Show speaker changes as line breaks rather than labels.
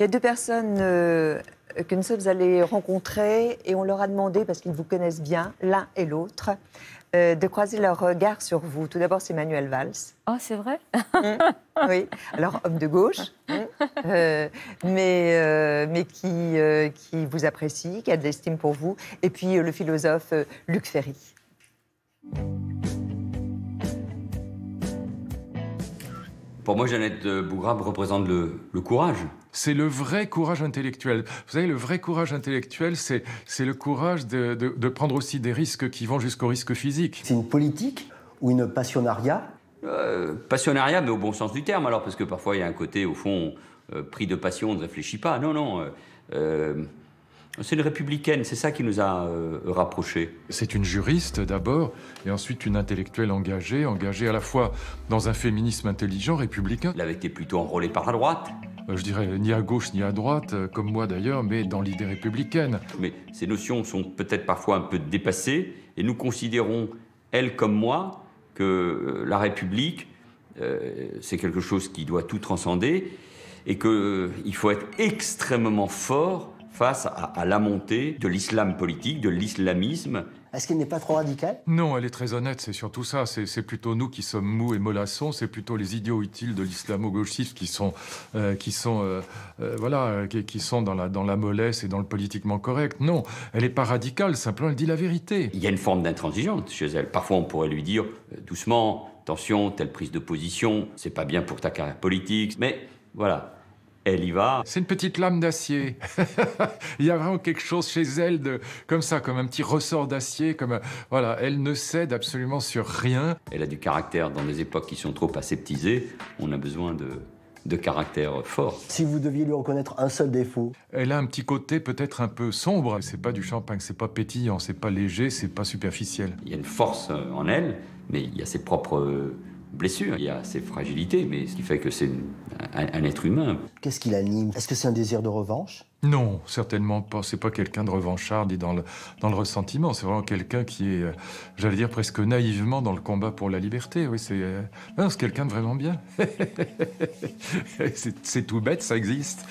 Il y a deux personnes euh, que nous sommes allés rencontrer et on leur a demandé, parce qu'ils vous connaissent bien, l'un et l'autre, euh, de croiser leur regard sur vous. Tout d'abord, c'est Manuel Valls. oh, c'est vrai mmh. Oui, alors homme de gauche, mmh. euh, mais, mais qui, qui vous apprécie, qui a de l'estime pour vous. Et puis le philosophe Luc Ferry.
Pour moi, Jeannette Bougrabe représente le, courage. C'est
le vrai courage intellectuel. Vous savez, le vrai courage intellectuel, c'est le courage de, de, prendre aussi des risques qui vont jusqu'au risque physique. C'est une
politique ou une passionnariat
euh, Passionnariat, mais au bon sens du terme, alors, parce que parfois, il y a un côté, au fond, euh, pris de passion, on ne réfléchit pas. Non, non. Euh, euh c'est une républicaine, c'est ça qui nous a euh, rapprochés. C'est une juriste d'abord, et ensuite une intellectuelle engagée, engagée à la fois
dans un féminisme intelligent, républicain. Elle avait été plutôt enrôlée par la droite. Euh, je dirais ni à gauche ni à droite, euh, comme moi d'ailleurs, mais dans l'idée républicaine.
Mais ces notions sont peut-être parfois un peu dépassées, et nous considérons, elle comme moi, que la République, c'est quelque chose qui doit tout transcender, et qu'il faut être extrêmement fort face à, la montée de l'islam politique, de l'islamisme.
Est-ce qu'elle n'est pas trop radicale Non, elle est très honnête, c'est surtout ça. C'est plutôt nous qui sommes mous et mollassons, c'est plutôt les idiots utiles de lislamo gauchiste qui sont, euh, qui sont, euh, euh, voilà, qui, sont dans la, dans la mollesse et dans le politiquement correct. Non, elle n'est pas radicale, simplement elle dit
la vérité. Il y a une forme d'intransigeance, chez elle. Parfois on pourrait lui dire doucement, attention, telle prise de position, c'est pas bien pour ta carrière politique, mais voilà elle va. C'est
une petite lame d'acier. Il y a vraiment quelque chose chez elle de comme ça, comme un petit
ressort d'acier. Comme voilà, elle ne cède absolument sur rien. Elle a du caractère. Dans des époques qui sont trop aseptisées, on a besoin de de caractère fort. Si vous deviez lui reconnaître
un seul défaut Elle a un petit côté peut-être un peu sombre. C'est pas du champagne, c'est pas pétillant, c'est pas
léger, c'est pas superficiel. Il y a une force euh, en elle, mais il y a ses propres euh, blessures, il y a ses fragilités, mais ce qui fait que c'est un, être humain.
Qu'est-ce qui l'anime Est-ce que c'est un désir de revanche Non, certainement pas. C'est pas quelqu'un de revanchard ni dans le, dans le ressentiment. C'est vraiment quelqu'un qui est, euh, j'allais dire presque naïvement dans le combat pour la liberté. Oui, c'est euh, quelqu'un de vraiment bien. c'est tout bête, ça existe.